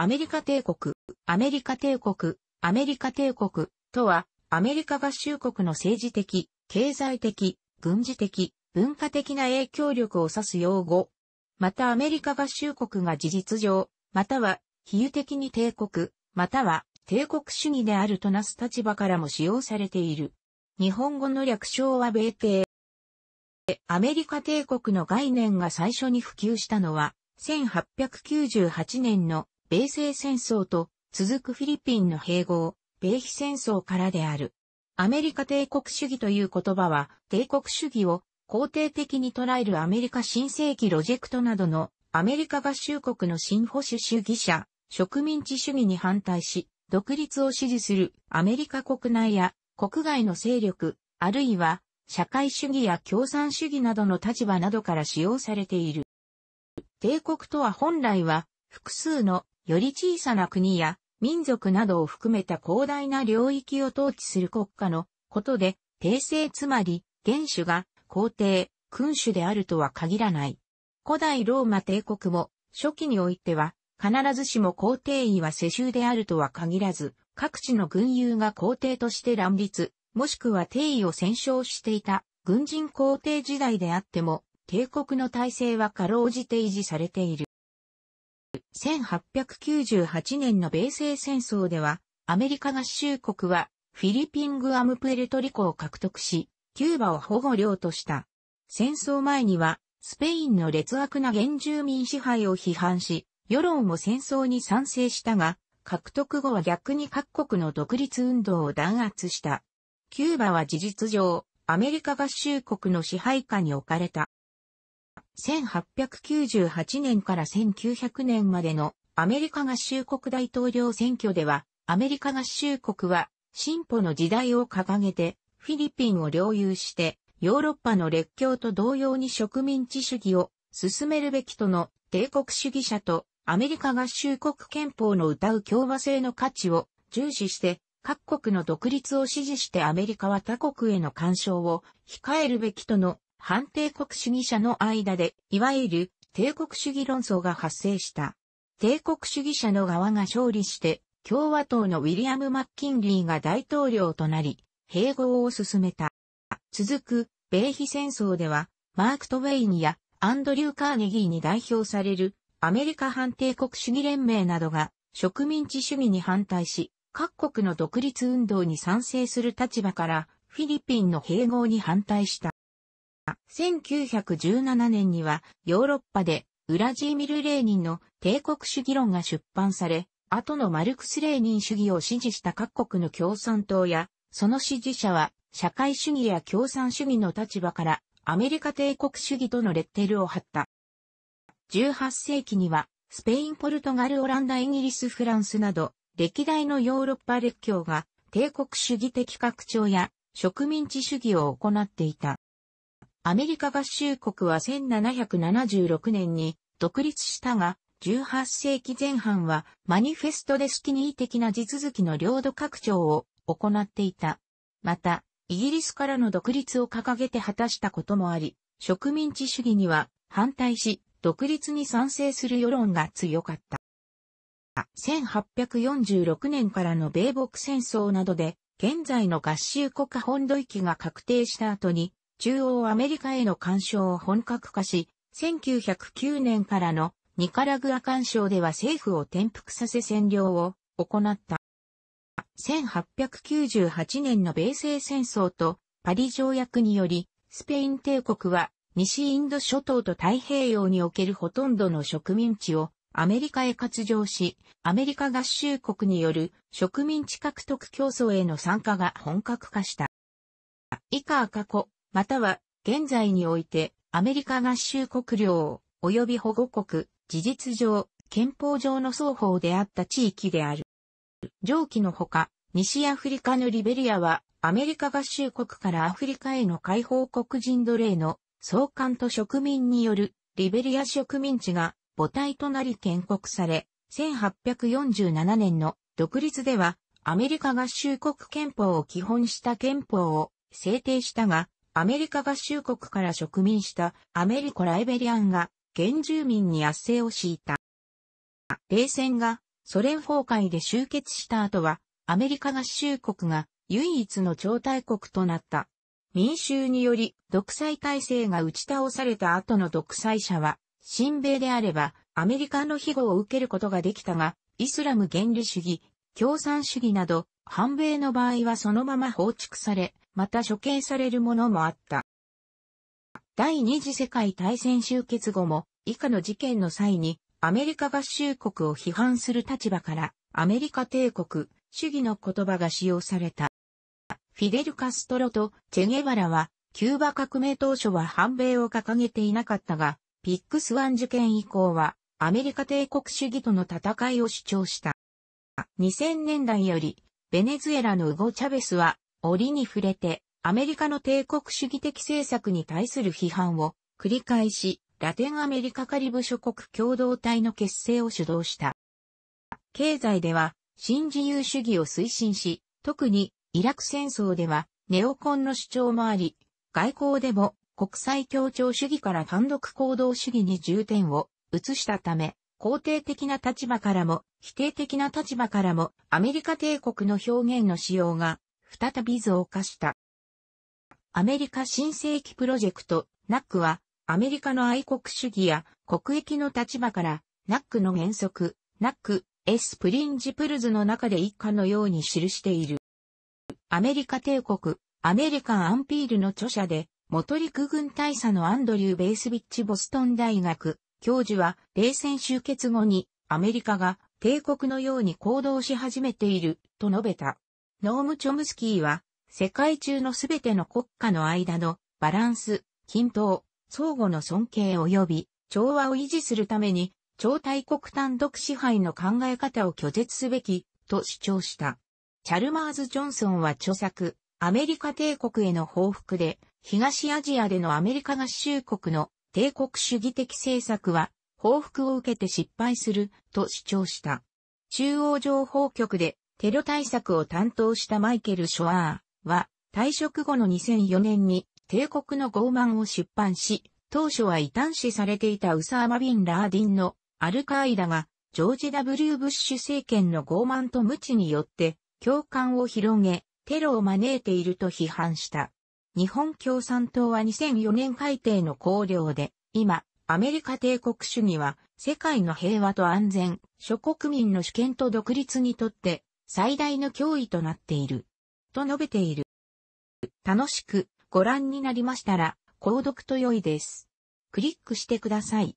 アメリカ帝国、アメリカ帝国、アメリカ帝国とは、アメリカ合衆国の政治的、経済的、軍事的、文化的な影響力を指す用語。またアメリカ合衆国が事実上、または比喩的に帝国、または帝国主義であるとなす立場からも使用されている。日本語の略称は米帝。アメリカ帝国の概念が最初に普及したのは、1898年の米西戦争と続くフィリピンの併合、米非戦争からである。アメリカ帝国主義という言葉は、帝国主義を肯定的に捉えるアメリカ新世紀ロジェクトなどのアメリカ合衆国の新保守主義者、植民地主義に反対し、独立を支持するアメリカ国内や国外の勢力、あるいは社会主義や共産主義などの立場などから使用されている。帝国とは本来は複数のより小さな国や民族などを含めた広大な領域を統治する国家のことで、帝政つまり、元首が皇帝、君主であるとは限らない。古代ローマ帝国も、初期においては、必ずしも皇帝位は世襲であるとは限らず、各地の軍友が皇帝として乱立、もしくは帝位を戦勝していた軍人皇帝時代であっても、帝国の体制はかろうじて維持されている。1898年の米西戦争では、アメリカ合衆国はフィリピングアムプエルトリコを獲得し、キューバを保護領とした。戦争前には、スペインの劣悪な原住民支配を批判し、世論も戦争に賛成したが、獲得後は逆に各国の独立運動を弾圧した。キューバは事実上、アメリカ合衆国の支配下に置かれた。1898年から1900年までのアメリカ合衆国大統領選挙では、アメリカ合衆国は進歩の時代を掲げて、フィリピンを領有して、ヨーロッパの列強と同様に植民地主義を進めるべきとの帝国主義者とアメリカ合衆国憲法の歌う共和制の価値を重視して、各国の独立を支持してアメリカは他国への干渉を控えるべきとの反帝国主義者の間で、いわゆる帝国主義論争が発生した。帝国主義者の側が勝利して、共和党のウィリアム・マッキンリーが大統領となり、併合を進めた。続く、米比戦争では、マーク・トウェインやアンドリュー・カーネギーに代表されるアメリカ反帝国主義連盟などが植民地主義に反対し、各国の独立運動に賛成する立場からフィリピンの併合に反対した。1917年にはヨーロッパでウラジーミル・レーニンの帝国主義論が出版され、後のマルクス・レーニン主義を支持した各国の共産党や、その支持者は社会主義や共産主義の立場からアメリカ帝国主義とのレッテルを貼った。18世紀にはスペイン、ポルトガル、オランダ、イギリス、フランスなど歴代のヨーロッパ列強が帝国主義的拡張や植民地主義を行っていた。アメリカ合衆国は1776年に独立したが、18世紀前半はマニフェストでスキニー的な地続きの領土拡張を行っていた。また、イギリスからの独立を掲げて果たしたこともあり、植民地主義には反対し、独立に賛成する世論が強かった。1846年からの米北戦争などで、現在の合衆国本土域が確定した後に、中央アメリカへの干渉を本格化し、1909年からのニカラグア干渉では政府を転覆させ占領を行った。1898年の米西戦争とパリ条約により、スペイン帝国は西インド諸島と太平洋におけるほとんどの植民地をアメリカへ割譲し、アメリカ合衆国による植民地獲得競争への参加が本格化した。以下赤子、または現在においてアメリカ合衆国領及び保護国、事実上、憲法上の双方であった地域である。上記のほか、西アフリカのリベリアはアメリカ合衆国からアフリカへの解放国人奴隷の送還と植民によるリベリア植民地が母体となり建国され、1847年の独立ではアメリカ合衆国憲法を基本した憲法を制定したが、アメリカ合衆国から植民したアメリコ・ライベリアンが原住民に圧政を敷いた。冷戦がソ連崩壊で終結した後はアメリカ合衆国が唯一の超大国となった。民衆により独裁体制が打ち倒された後の独裁者は親米であればアメリカの庇護を受けることができたが、イスラム原理主義、共産主義など反米の場合はそのまま放逐され、また処刑されるものもあった。第二次世界大戦終結後も、以下の事件の際に、アメリカ合衆国を批判する立場から、アメリカ帝国、主義の言葉が使用された。フィデル・カストロとチェゲバラは、キューバ革命当初は反米を掲げていなかったが、ピックスワン事件以降は、アメリカ帝国主義との戦いを主張した。2000年代より、ベネズエラのウゴ・チャベスは、折に触れて、アメリカの帝国主義的政策に対する批判を繰り返し、ラテンアメリカカリブ諸国共同体の結成を主導した。経済では、新自由主義を推進し、特にイラク戦争ではネオコンの主張もあり、外交でも国際協調主義から単独行動主義に重点を移したため、肯定的な立場からも否定的な立場からもアメリカ帝国の表現の使用が再び増加した。アメリカ新世紀プロジェクト、ナックは、アメリカの愛国主義や国益の立場から、ナックの原則、ナック、エスプリンジプルズの中で一家のように記している。アメリカ帝国、アメリカン・アンピールの著者で、元陸軍大佐のアンドリュー・ベースビッチ・ボストン大学教授は、冷戦終結後にアメリカが帝国のように行動し始めていると述べた。ノーム・チョムスキーは、世界中のすべての国家の間のバランス、均等、相互の尊敬及び調和を維持するために、超大国単独支配の考え方を拒絶すべき、と主張した。チャルマーズ・ジョンソンは著作、アメリカ帝国への報復で、東アジアでのアメリカ合衆国の帝国主義的政策は、報復を受けて失敗する、と主張した。中央情報局でテロ対策を担当したマイケル・ショアーは、退職後の2004年に帝国の傲慢を出版し、当初は異端視されていたウサーマ・ビン・ラーディンのアルカーイダが、ジョージ・ W・ ブッシュ政権の傲慢と無知によって、共感を広げ、テロを招いていると批判した。日本共産党は2004年改定の綱領で、今、アメリカ帝国主義は、世界の平和と安全、諸国民の主権と独立にとって、最大の脅威となっている。と述べている。楽しくご覧になりましたら、購読と良いです。クリックしてください。